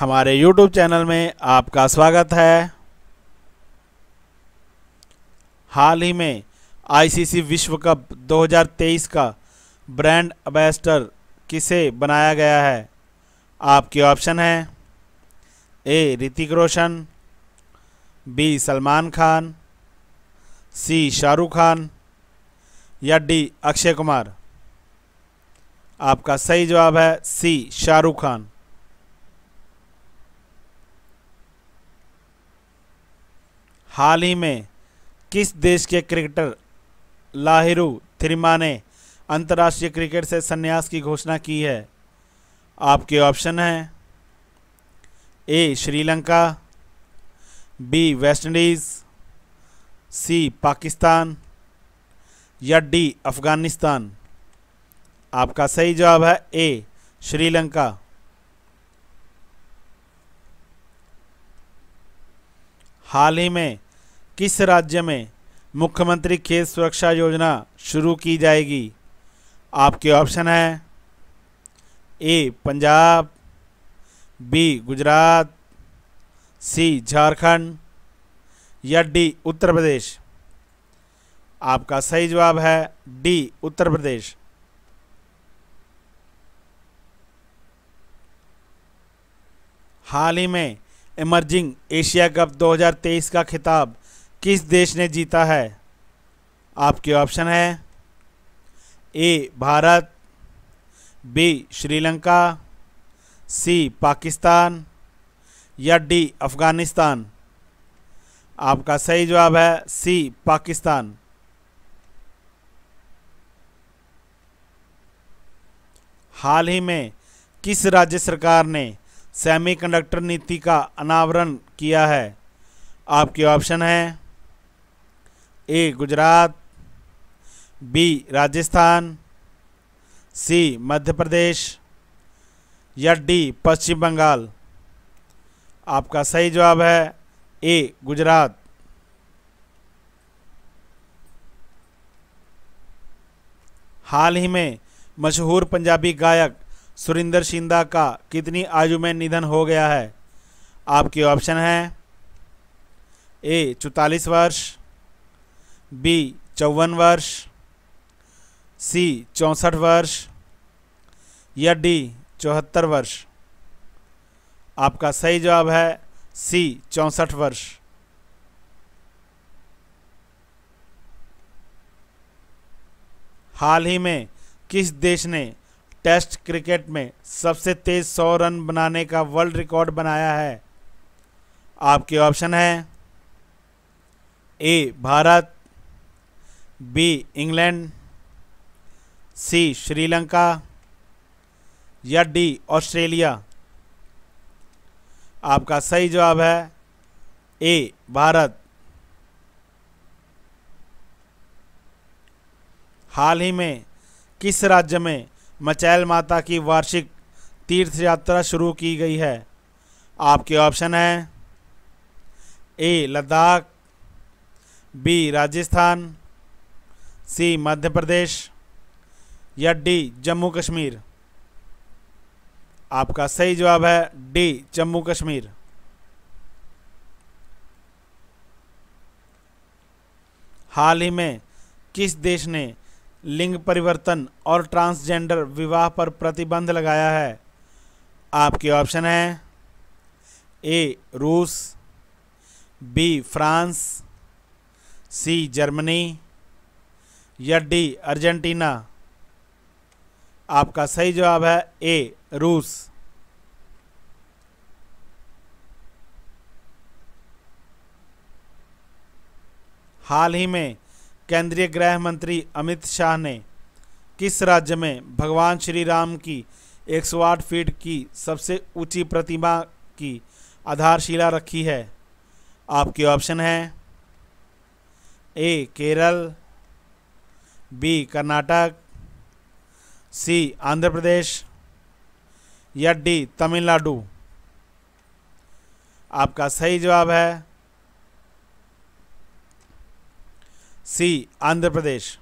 हमारे YouTube channel में आपका स्वागत है हाल ही में आईसीसी विश्व कप 2023 का ब्रांड एम्बेसडर किसे बनाया गया है आपके ऑप्शन है A Hrithik Roshan B Salman Khan C Shahrukh Khan या डी अक्षय कुमार आपका सही जवाब है सी शाहरुख खान हाल ही में किस देश के क्रिकेटर लाहिरू थिरिमा ने अंतर्राष्ट्रीय क्रिकेट से संन्यास की घोषणा की है आपके ऑप्शन हैं A Sri Lanka B West Indies C Pakistan या डी अफ़गानिस्तान आपका सही जवाब है ए श्रीलंका हाल ही में किस राज्य में मुख्यमंत्री खेत सुरक्षा योजना शुरू की जाएगी आपके ऑप्शन है A Punjab B Gujarat C Jharkhand या डी उत्तर प्रदेश आपका सही जवाब है डी उत्तर प्रदेश हाल ही में इमर्जिंग एशिया कप 2023 का खिताब किस देश ने जीता है आपके ऑप्शन है A Bharat B Sri Lanka C Pakistan या डी अफ़गानिस्तान आपका सही जवाब है सी पाकिस्तान हाल ही में किस राज्य सरकार ने सेमीकंडक्टर नीति का अनावरण किया है आपके ऑप्शन हैं A Gujarat B Rajasthan C Madhya Pradesh या डी पश्चिम बंगाल आपका सही जवाब है ए गुजरात हाल ही में मशहूर पंजाबी गायक सुरिंदर शिंदा का कितनी आयु में निधन हो गया है आपके ऑप्शन हैं ए चौतालीस वर्ष बी चौवन वर्ष सी चौंसठ वर्ष या डी चौहत्तर वर्ष आपका सही जवाब है सी चौंसठ वर्ष हाल ही में किस देश ने टेस्ट क्रिकेट में सबसे तेज सौ रन बनाने का वर्ल्ड रिकॉर्ड बनाया है आपके ऑप्शन है A Bharat B England C Sri Lanka या डी ऑस्ट्रेलिया आपका सही जवाब है ए भारत हाल ही में किस राज्य में मचैल माता की वार्षिक तीर्थ यात्रा शुरू की गई है आपके ऑप्शन हैं A Ladakh B Rajasthan C Madhya Pradesh या डी जम्मू कश्मीर आपका सही जवाब है डी जम्मू कश्मीर हाल ही में किस देश ने लिंग परिवर्तन और ट्रांसजेंडर विवाह पर प्रतिबंध लगाया है आपके ऑप्शन हैं ए रूस बी फ्रांस सी जर्मनी या डी अर्जेंटीना आपका सही जवाब है ए रूस हाल ही में केंद्रीय गृह मंत्री अमित शाह ने किस राज्य में भगवान श्री राम की 108 फीट की सबसे ऊंची प्रतिमा की आधारशिला रखी है आपके ऑप्शन हैं A Kerala B Karnataka C Andhra Pradesh या डी तमिलनाडु आपका सही जवाब है सी आंध्र प्रदेश